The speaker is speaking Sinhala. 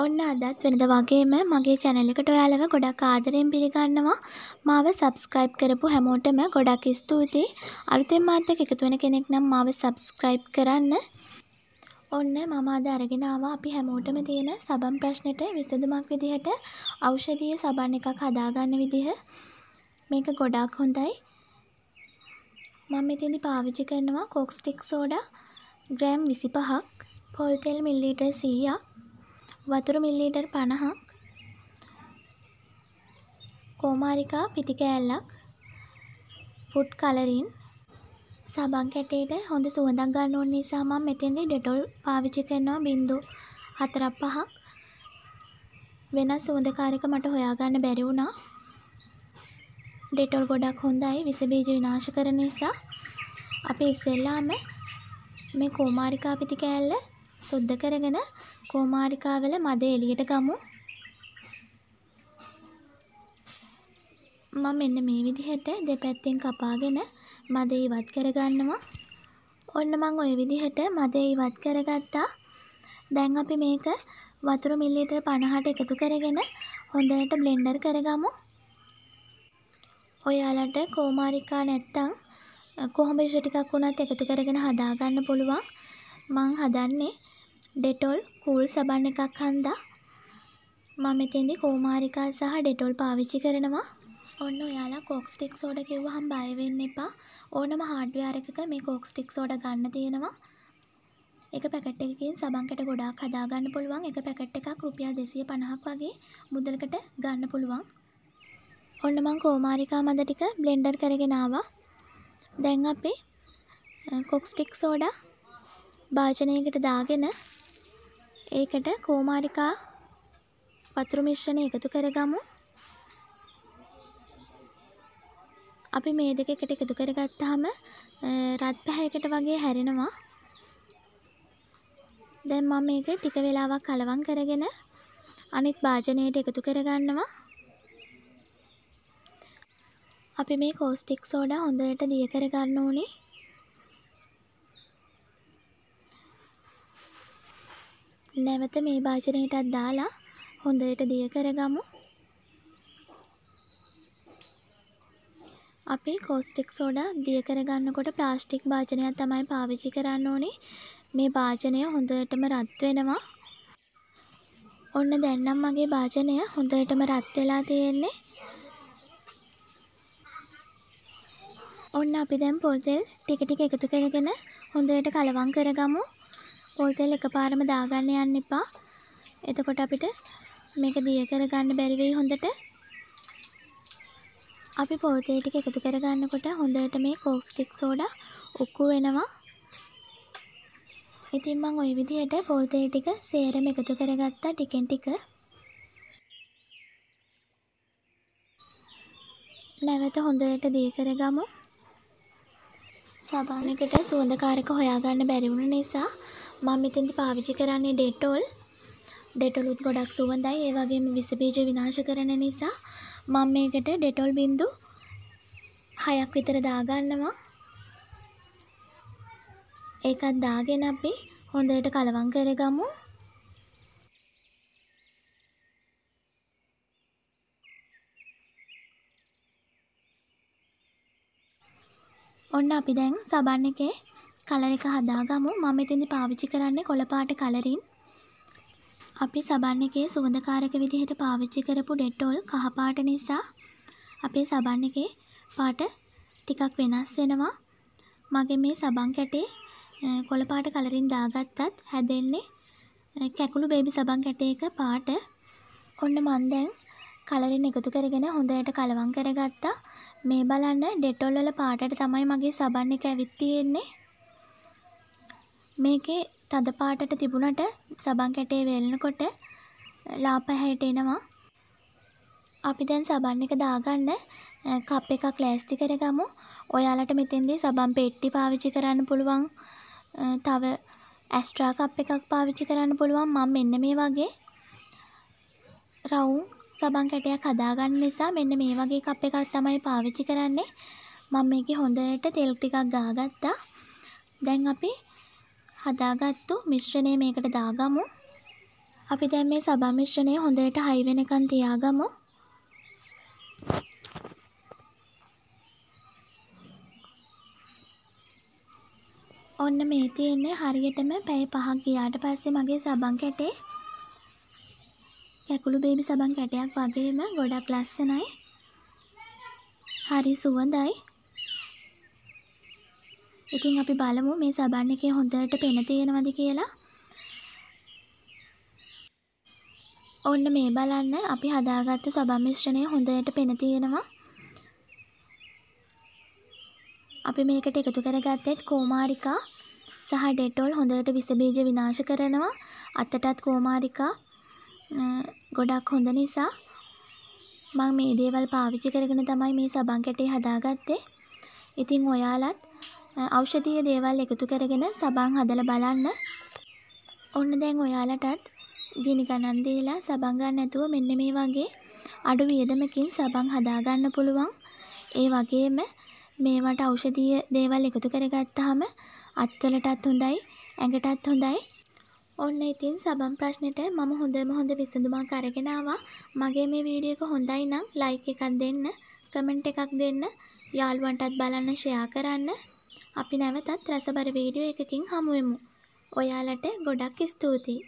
ඔන්න අදත් වෙනද වගේම මගේ channel එකට ඔයාලව ගොඩක් ආදරෙන් පිළිගන්නවා. මාව subscribe කරපු හැමෝටම ගොඩක් ස්තුතියි. අලුතෙන් මාත් එක්ක එකතු වෙන කෙනෙක් නම් මාව subscribe කරන්න. ඔන්න මම අද අරගෙන ආවා අපි හැමෝටම තියෙන සබන් ප්‍රශ්නෙට විසඳුමක් විදිහට ඖෂධීය සබන් එකක් හදාගන්න විදිහ. මේක ගොඩාක් හොඳයි. මම මෙතෙන්දි පාවිච්චි කරනවා කෝක්ස්ටික් සෝඩා ග්‍රෑම් 25ක් පොල් තෙල් මිලිලීටර් 100ක් වතුර මිල්ලීටර් 50ක් කෝමාරිකා පිටි කෑල්ලක් ෆුඩ් කලරින් සබන් කැටේට හොඳ සුවඳක් ගන්න ඕන නිසා මම මෙතෙන්දී ඩෙටෝල් පාවිච්චි කරනවා බින්දු 4ක් 5ක් වෙනස් සුවඳකාරක මට හොයාගන්න බැරි වුණා ඩෙටෝල් ගොඩක් හොඳයි විස බීජ විනාශ කරන නිසා අපි ඉස්සෙල්ලාම මේ කෝමාරිකා පිටි කෑල්ල සුද්ධ කරගෙන කෝමාරිකාවල මද එළියට ගමු. මම මෙන්න මේ විදිහට දෙපැත්තෙන් කපාගෙන මද ඉවත් කරගන්නවා. ඔන්න මම ওই විදිහට මද ඉවත් කරගත්තා. දැන් අපි මේක වතුර මිලිලීටර 50ට එකතු කරගෙන හොඳට බ්ලෙන්ඩර් කරගමු. ඔයාලට කෝමාරිකා නැත්තම් කොහොඹ ටිකක් වුණත් එකතු කරගෙන හදාගන්න පුළුවන්. මං හදන්නේ ඩෙටොල් කූල් සබන් එකක් හන්දා මම එතෙන්දි කෝමාරිකා සහ ඩෙටොල් පාවිච්චි කරනවා ඔන්න ඔයාලා කෝක්ස් ටික් සෝඩ කිව්වහම බය වෙන්න එපා ඕනම හાર્ඩ්වෙයාර් එකක මේ කෝක්ස් ටික් සෝඩ ගන්න තියෙනවා එක පැකට් එකකින් සබන් කැට ගොඩාක් හදා ගන්න පුළුවන් එක පැකට් එකක් රුපියල් 250ක් වගේ මුදලකට ගන්න පුළුවන් ඔන්න මං කෝමාරිකා මද ටික බ්ලෙන්ඩර් කරගෙන ආවා දැන් අපි කොක්ස් ටික් සෝඩා භාජනයකට දාගෙන ඒකට කෝමාරිකා වතුරු මිශ්‍රණය එකතු කරගමු. අපි මේ දෙක එකට එකතු කරගත්තාම රත් පැහැයකට වගේ හැරෙනවා. දැන් මම මේක ටික වෙලාවක් කලවම් කරගෙන අනිත් භාජනයට එකතු කරගන්නවා. අපි මේ කෝස්ටික් සෝඩා හොඳට දිය කරගන්න ඕනේ. නැවත මේ භාජනයටත් දාලා හොඳට දිය කරගමු. අපි කෝස්ටික් සෝඩා දිය කරගන්නකොට ප්ලාස්ටික් භාජනයක් තමයි පාවිච්චි කරන්න ඕනේ. මේ භාජනය හොඳටම රත් වෙනවා. ඔන්න දැන් නම් මගේ භාජනය හොඳටම රත් වෙලා තියෙන්නේ. ඔන්න අපි දැන් පොල් තෙල් ටික ටික එකතු කරගෙන හොඳට කලවම් කරගමු. පොල් තෙල් එකපාරම දාගන්න යන්න එපා. එතකොට අපිට මේක දිය කරගන්න බැරි වෙයි හොඳට. අපි පොල් තෙල් ටික එකතු කරගන්නකොට හොඳට මේ කෝක් ස්ටික් සෝඩා උක්කු වෙනවා. ඉතින් මම ওই විදිහට පොල් තෙල් ටික සේරම එකතු කරගත්තා ටිකෙන් ටික. නැවත හොඳට දිය කරගමු. සබානකට සුවඳකාරක හොයාගන්න බැරි වුණ නිසා මම මෙතෙන්දි පාවිච්චි කරන්නේ ඩෙටෝල් ඩෙටොලුත් ගොඩක් සුවඳයි ඒ වගේම විසබීජ විනාශ කරන නිසා මම මේකට ඩෙටොල් බින්දු හයක් විතර දාගන්නවා ඒකත් දාගෙන අපි හොඳට කලවම් කරගමු ඔන්න අපි දැන් සබන් එකේ කලර් එක හදාගමු. මම එතෙන්දි පාවිච්චි කරන්නේ කොළ පාට කලරින්. අපි සබන් එකේ සුවඳකාරක විදිහට පාවිච්චි කරපු ඩෙටෝල් කහ පාට නිසා අපේ සබන් එකේ පාට ටිකක් වෙනස් වෙනවා. මගේ මේ සබන් කැටේ කොළ පාට කලරින් දාගත්තත් හැදෙන්නේ කැකුළු බේබි සබන් කැටයක පාට ඔන්න මන් දැන් කලරින් එකතු කරගෙන හොඳට කලවම් කරගත්තා මේ බලන්න ඩෙටෝල් වල පාටට තමයි මගේ සබන් එක ඇවිත් තියෙන්නේ මේකේ තද පාටට තිබුණට සබන් කැටේ වෙලනකොට ලාපහැයට එනවා. අපි දැන් සබන් එක දාගන්න කප් එකක් ලෑස්ති කරගමු. ඔයාලට මෙතෙන්දී සබන් පෙට්ටි පාවිච්චි කරන්න පුළුවන්. තව ඇස්ට්‍රා කප් එකක් පාවිච්චි කරන්න පුළුවන්. මම මෙන්න මේ වගේ රවුම් සබන් කැටයක් හදාගන්න නිසා මෙන්න මේ වගේ කප් එකක් තමයි පාවිච්චි කරන්නේ. මම මේකේ හොඳට තෙල් ටිකක් ගාගත්තා. දැන් අපි හදාගත්තු මිශ්‍රණය මේකට දාගමු. අපි දැන් මේ සබා මිශ්‍රණය හොඳට හයි වෙනකන් තියාගමු. ඔන්න මේ තියෙන්නේ හරියටම පැය පහක් ගියාට පස්සේ මගේ සබන් කැටේ කැකුළු බේබි සබන් කැටයක් වගේම ගොඩක් ලස්සනයි. හරි සුවඳයි. ඉතින් අපි බලමු මේ සබන් එකේ හොඳට පෙන තියෙනවද කියලා. ඔන්න මේ බලන්න අපි හදාගත්තු සබන් මිශ්‍රණය හොඳට පෙන තියෙනවා. අපි මේකට එකතු කරගත්තෙත් කෝමාරිකා සහ ඩෙටෝල් හොඳට විස බීජ විනාශ කරනවා. අතටත් කෝමාරිකා ගොඩක් හොඳ නිසා මම මේ දේවල් පාවිච්චි කරගෙන තමයි මේ සබන් කැටේ හදාගත්තේ. ඉතින් ඔයාලත් ඖෂධීය දේවල් එකතු කරගෙන සබන් හදලා බලන්න. ඔන්න දැන් ඔයාලටත් ගිනි ගණන් දීලා සබන් ගන්න නැතුව මෙන්න මේ වගේ අඩු වියදමකින් සබන් හදා ගන්න පුළුවන්. ඒ වගේම මේවට ඖෂධීය දේවල් එකතු කරගත්තාම අත්වලටත් හොඳයි, ඇඟටත් හොඳයි. ඔන්න ඉතින් සබම් ප්‍රශ්නෙට මම හොඳම හොඳ විසඳුමක් අරගෙන ආවා. මගේ මේ වීඩියෝ එක හොඳයි නම් ලයික් එකක් දෙන්න, කමෙන්ට් එකක් දෙන්න, යාළුවන්ටත් බලන්න ෂෙයා කරන්න. අපි නැවතත් රසබර වීඩියෝ එකකින් හමුවෙමු. ඔයාලට ගොඩක් ස්තුතියි.